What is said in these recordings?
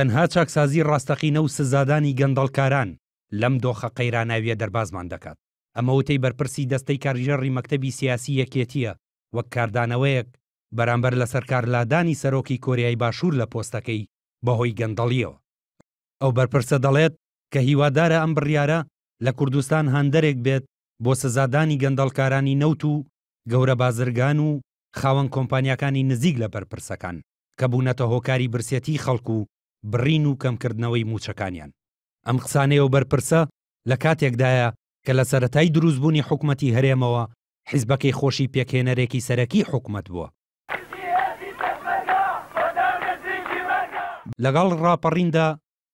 تەنها چاکسازی ڕاستەقینە و سزادانی گەندەڵکاران لەم دۆخە قەیراناویە دەربازمان دەکات ئەمە وتەی بەرپرسی دەستەی کارژێڕی مەکتتەبی سیاسی یەکێتیە وەک کاردانەوەیەک بەرامبەر لە سەرکارلادانی سەرۆکی کۆریای باشوور لە پۆستەکەی بەهۆی گەندەڵیەوە ئەو بەرپرسە دەڵێت کە هیوادارە ئەم بڕیارە لە کوردستان هەندێک بێت بۆ سزادانی گەندەڵکارانی نەوت و گەورە بازرگان و خاوەن کۆمپانیەکانی نزیک لە بەرپرسەکان کە بوونەتە هۆکاری برسەتی خەڵکو و بڕین و کەمکردنەوەی موچەکانیان ئەم قسانەیەوە بەرپرسە لە کاتێکدایە کە لە سەتای دروستبوونی حکوومەتی هەرێمەوە حیزبەکەی خۆشی پێکهێنەرێکی سەرەکی حکوومەت بووە لەگەڵ ڕاپەڕیندا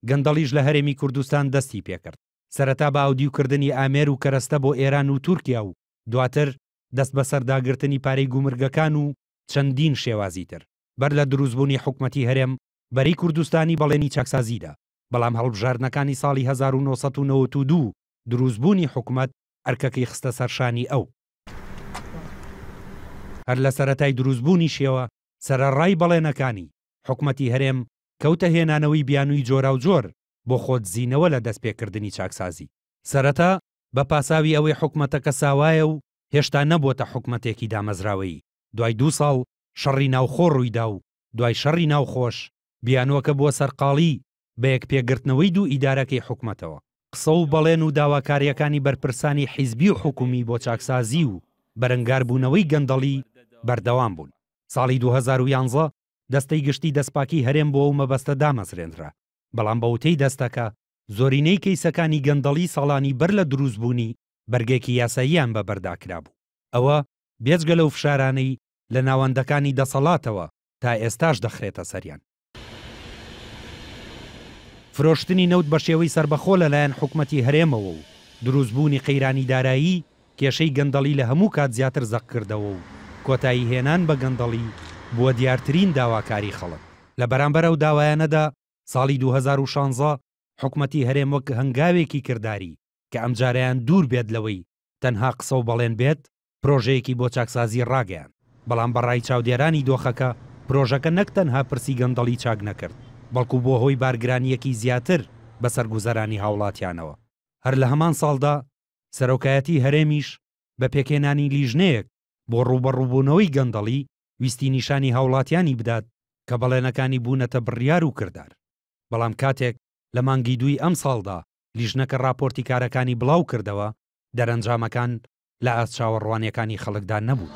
گەندەڵیش لە هەرێمی کوردستان دەستی پێکرد سەرەتا بە ئاودیوکردنی ئامێر و کەرەستە بۆ ئێران و تورکیا و دواتر دەست بە سەرداگرتنی پارەی گومرگەکان و چەندین شێوازی تر بەر لە دروستبوونی حکوومەتی هەرێم بەری کوردستانی بەڵێنی چەکسازیدا بەڵام هەڵبژارنەکانی ساڵی 1992 دروستبوونی حکومت ئەرکەکەی خستە سەرشانی ئەو هەر لە سەتای دروستبوونی شێوە سەرڕای بەڵێنەکانی حکومەتی هەرێم کەوتە هێنانەوەی بیانووی جۆرا و جۆر بۆ خۆت زیینەوە لە دەستپێکردنی چاکسازی سەرەتا بە پاساوی ئەوەی حکومەتەکە ساوایە و هێشتا نەبووە حکومەتێکی دامەزراوەی دوای دو ساڵ شەڕی ناوخۆ ڕوویدا و دوای شەڕی ناوخۆش بیانوەکە بووە سەرقاڵی بە یەک پێگرتنەوەی دوو ئیدارەکەی حکومەتەوە قسە و بەڵێن و داواکاریەکانی بەرپرسانی حیزبی و حکومی بۆ چاکسازی و بەرەنگاربوونەوەی گەندەڵی بەردەوام بوون ساڵی 2011 دەستەی گشتی دەستپاکی هەرێم بۆ و مەبەستە دامەسرێنرا بەڵام بەوتەی دەستەکە زۆرینەی کەیسەکانی گەندەڵی ساڵانی بەر لە دروستبوونی بەرگێکی یاساییان بە بەرداکرا بوو ئەوە بێجگە لەو فشارانەی لە ناوەندەکانی دەسەڵاتەوە تا ئێستاش دەخرێتە سەریان فرۆشتنی نەوت بە شێوەی سربەخۆ لەلایەن حکوومەتی هەرێمەوە و دروستبوونی قەیرانی دارایی کێشەی گەندەڵی لە هەموو کات زیاتر زەق کردەوە و کۆتایی هێنان بە گەندەڵی بووە دیارترین داواکاری خەڵک لە بەرامبەر و داوایانەدا ساڵی 2016 حکومەتی هەرێم وەک هەنگاوێکی کردداری کە ئەمجاریان دوور بێت لەوەی تەنها قسە و بەڵێن بێت پرۆژەیەکی بۆ چاکسازی ڕاگەیان بەڵام بەڕای چاودێرانی دۆخەکە پرۆژەکە نەک تەنها پرسی گەندەڵی چاک نەکرد بەڵکو بۆ هۆی بارگرانیەکی زیاتر بەسەر گوزەرانی هاوڵاتیانەوە هەر لە هەمان ساڵدا سەرۆکایەتی هەرێمیش بە پێکێنانی لیژنەیەک بۆ ڕوبەڕووبوونەوەی گەندەڵی ویستی نیشانی هاوڵاتیانی بدات کە بەڵێنەکانی بوونەتە بڕیار و کردار بەڵام کاتێک لە مانگی دوی ئەم ساڵدا لیژنەکە راپۆرتی کارەکانی بڵاو کردەوە دەرەنجامەکان لە ئاسچاوە ڕوانیەکانی خەڵکدا نەبوو.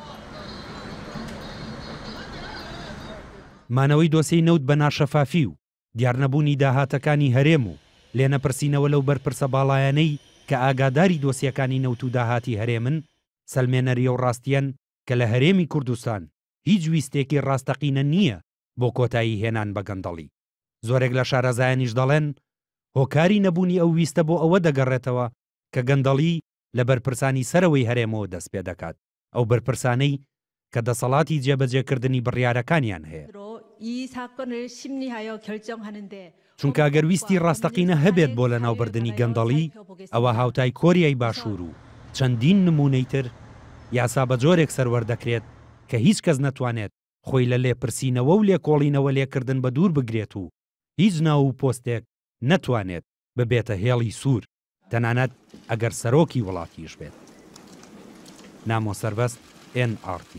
مانەوەی دۆسی نەوت بە ناشەفافی و دیارنەبوونی داهاتەکانی هەرێم و لێنەپرسینەوە لەو بەرپرسە باڵایەنەی کە ئاگاداری دۆسیەکانی نەوت و داهاتی هەرێمن سلمێنەریە و ڕاستیان کە لە هەرێمی کوردستان هیچ ویستێکی ڕاستەقینە نییە بۆ کۆتایی هێنان بەگەندەڵی زۆرێک لە شارەزایانیش دەڵێن هۆکاری نەبوونی ئەو ویستە بۆ ئەوە دەگەڕێتەوە کە گەندەڵی لە بەرپرسانی سەرەوەی هەرێمەوە دەست پێ دەکات ئەو بەرپرسانەی کە دەسەڵاتی جێبەجێکردنی بڕیارەکانیان هەیە چونکە ئەگەر ویستی ڕاستەقینە هەبێت بۆ لە ناوبردننی گەندەڵی ئەوە هاوتای کۆریای باشوور و چەندین نمونەیتر یاسا بە جۆرێک سەروەردەکرێت کە هیچ کەس نەتوانێت خۆی لە لێپرسینەوە و لێکۆڵینەوە لێکردن بە دوور بگرێت و هیچ ناو و پۆستێک نەتوانێت ببێتە هێڵی سوور تەنانەت ئەگەر سەرۆکی وڵاتیش بێت نامۆ سربەست NRT.